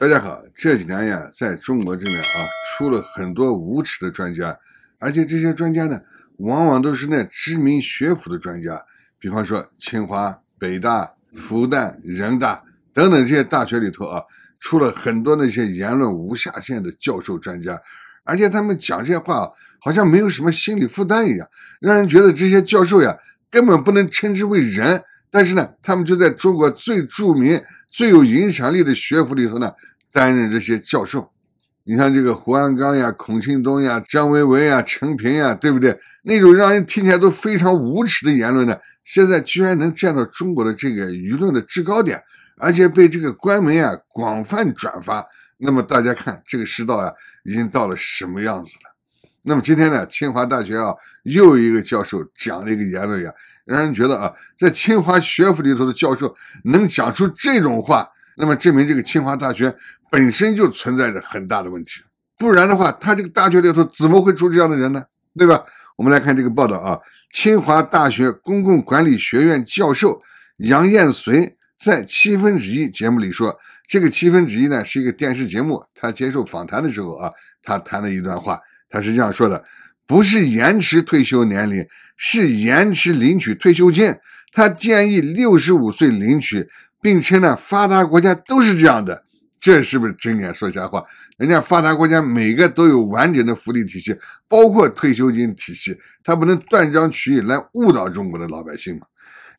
大家好，这几年呀，在中国这边啊，出了很多无耻的专家，而且这些专家呢，往往都是那知名学府的专家，比方说清华、北大、复旦、人大等等这些大学里头啊，出了很多那些言论无下限的教授专家，而且他们讲这些话，好像没有什么心理负担一样，让人觉得这些教授呀，根本不能称之为人。但是呢，他们就在中国最著名、最有影响力的学府里头呢，担任这些教授。你像这个胡鞍钢呀、孔庆东呀、张维维呀、陈平呀，对不对？那种让人听起来都非常无耻的言论呢，现在居然能占到中国的这个舆论的制高点，而且被这个官媒啊广泛转发。那么大家看，这个世道啊，已经到了什么样子了？那么今天呢，清华大学啊，又一个教授讲了一个言论呀。让人觉得啊，在清华学府里头的教授能讲出这种话，那么证明这个清华大学本身就存在着很大的问题，不然的话，他这个大学里头怎么会出这样的人呢？对吧？我们来看这个报道啊，清华大学公共管理学院教授杨燕绥在《七分之一》节目里说，这个《七分之一》呢是一个电视节目，他接受访谈的时候啊，他谈了一段话，他是这样说的。不是延迟退休年龄，是延迟领取退休金。他建议六十五岁领取，并称呢，发达国家都是这样的。这是不是睁眼说瞎话？人家发达国家每个都有完整的福利体系，包括退休金体系。他不能断章取义来误导中国的老百姓嘛？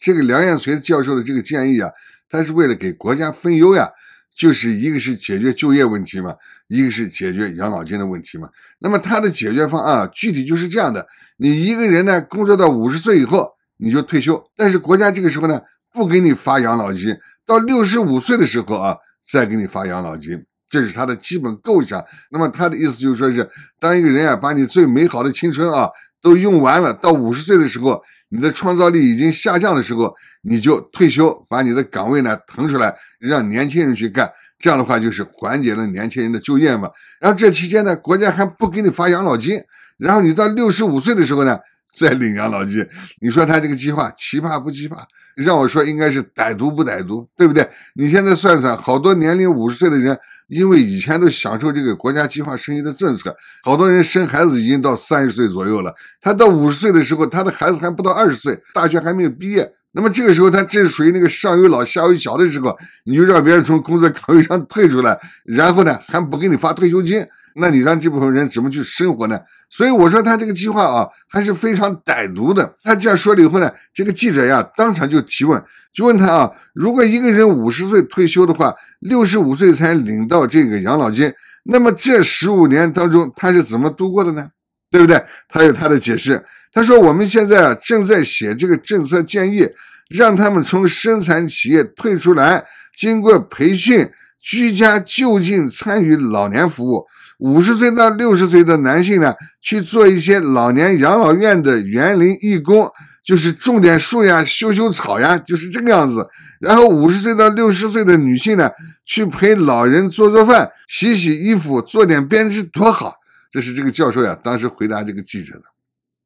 这个梁艳翠教授的这个建议啊，他是为了给国家分忧呀，就是一个是解决就业问题嘛。一个是解决养老金的问题嘛，那么他的解决方案具体就是这样的：你一个人呢，工作到五十岁以后你就退休，但是国家这个时候呢不给你发养老金，到六十五岁的时候啊再给你发养老金，这是他的基本构想。那么他的意思就是说是，当一个人啊把你最美好的青春啊都用完了，到五十岁的时候，你的创造力已经下降的时候，你就退休，把你的岗位呢腾出来，让年轻人去干。这样的话就是缓解了年轻人的就业嘛，然后这期间呢，国家还不给你发养老金，然后你到六十五岁的时候呢再领养老金，你说他这个计划奇葩不奇葩？让我说应该是歹毒不歹毒，对不对？你现在算算，好多年龄五十岁的人，因为以前都享受这个国家计划生育的政策，好多人生孩子已经到三十岁左右了，他到五十岁的时候，他的孩子还不到二十岁，大学还没有毕业。那么这个时候，他正属于那个上有老下有小的时候，你就让别人从工作岗位上退出来，然后呢还不给你发退休金，那你让这部分人怎么去生活呢？所以我说他这个计划啊，还是非常歹毒的。他这样说了以后呢，这个记者呀当场就提问，就问他啊，如果一个人五十岁退休的话，六十五岁才领到这个养老金，那么这十五年当中他是怎么度过的呢？对不对？他有他的解释。他说：“我们现在啊，正在写这个政策建议，让他们从生产企业退出来，经过培训，居家就近参与老年服务。五十岁到六十岁的男性呢，去做一些老年养老院的园林义工，就是种点树呀、修修草呀，就是这个样子。然后五十岁到六十岁的女性呢，去陪老人做做饭、洗洗衣服、做点编织，多好！这是这个教授呀，当时回答这个记者的。”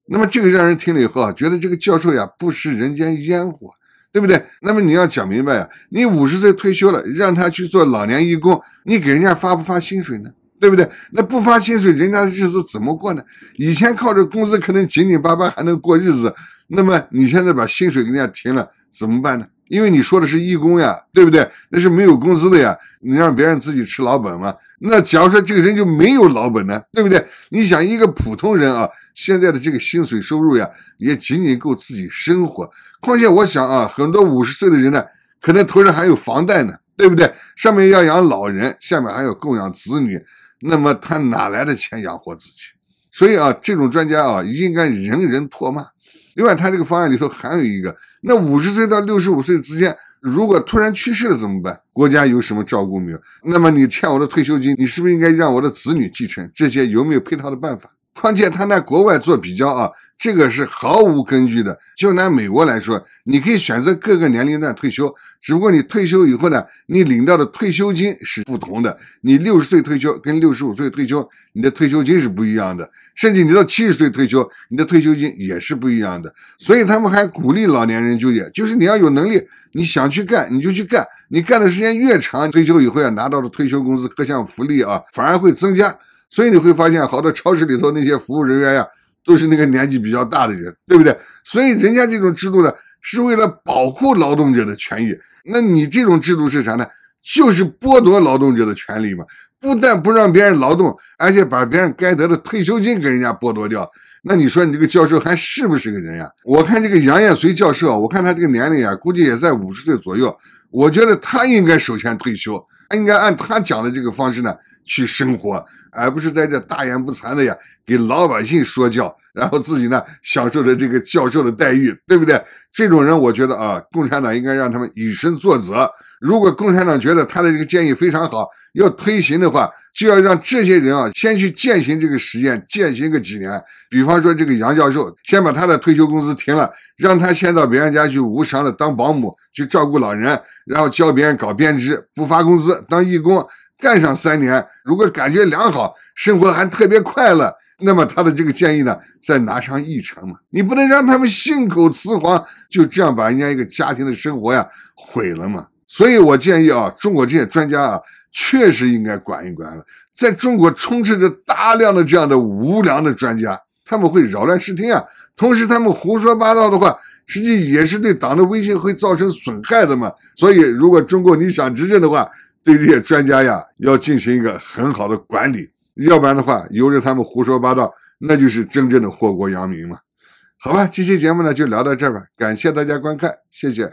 那么这个让人听了以后啊，觉得这个教授呀不食人间烟火，对不对？那么你要讲明白呀，你五十岁退休了，让他去做老年义工，你给人家发不发薪水呢？对不对？那不发薪水，人家日子怎么过呢？以前靠着工资可能紧紧巴巴还能过日子，那么你现在把薪水给人家停了，怎么办呢？因为你说的是义工呀，对不对？那是没有工资的呀，你让别人自己吃老本吗？那假如说这个人就没有老本呢，对不对？你想一个普通人啊，现在的这个薪水收入呀，也仅仅够自己生活。况且我想啊，很多五十岁的人呢，可能头上还有房贷呢，对不对？上面要养老人，下面还要供养子女，那么他哪来的钱养活自己？所以啊，这种专家啊，应该人人唾骂。另外，他这个方案里头还有一个，那五十岁到六十五岁之间，如果突然去世了怎么办？国家有什么照顾没有？那么你欠我的退休金，你是不是应该让我的子女继承？这些有没有配套的办法？况且他拿国外做比较啊，这个是毫无根据的。就拿美国来说，你可以选择各个年龄段退休，只不过你退休以后呢，你领到的退休金是不同的。你六十岁退休跟六十五岁退休，你的退休金是不一样的。甚至你到七十岁退休，你的退休金也是不一样的。所以他们还鼓励老年人就业，就是你要有能力，你想去干你就去干，你干的时间越长，退休以后要拿到的退休工资各项福利啊，反而会增加。所以你会发现，好多超市里头那些服务人员呀，都是那个年纪比较大的人，对不对？所以人家这种制度呢，是为了保护劳动者的权益。那你这种制度是啥呢？就是剥夺劳动者的权利嘛！不但不让别人劳动，而且把别人该得的退休金给人家剥夺掉。那你说你这个教授还是不是个人呀？我看这个杨艳随教授，我看他这个年龄啊，估计也在五十岁左右。我觉得他应该首先退休，应该按他讲的这个方式呢。去生活，而不是在这大言不惭的呀，给老百姓说教，然后自己呢享受着这个教授的待遇，对不对？这种人，我觉得啊，共产党应该让他们以身作则。如果共产党觉得他的这个建议非常好，要推行的话，就要让这些人啊，先去践行这个实验，践行个几年。比方说，这个杨教授，先把他的退休工资停了，让他先到别人家去无偿的当保姆，去照顾老人，然后教别人搞编织，不发工资当义工。干上三年，如果感觉良好，生活还特别快乐，那么他的这个建议呢，再拿上一成嘛。你不能让他们信口雌黄，就这样把人家一个家庭的生活呀毁了嘛。所以，我建议啊，中国这些专家啊，确实应该管一管了。在中国充斥着大量的这样的无良的专家，他们会扰乱视听啊。同时，他们胡说八道的话，实际也是对党的威信会造成损害的嘛。所以，如果中国你想执政的话，对这些专家呀，要进行一个很好的管理，要不然的话，由着他们胡说八道，那就是真正的祸国殃民嘛。好吧，这期节目呢就聊到这儿吧，感谢大家观看，谢谢。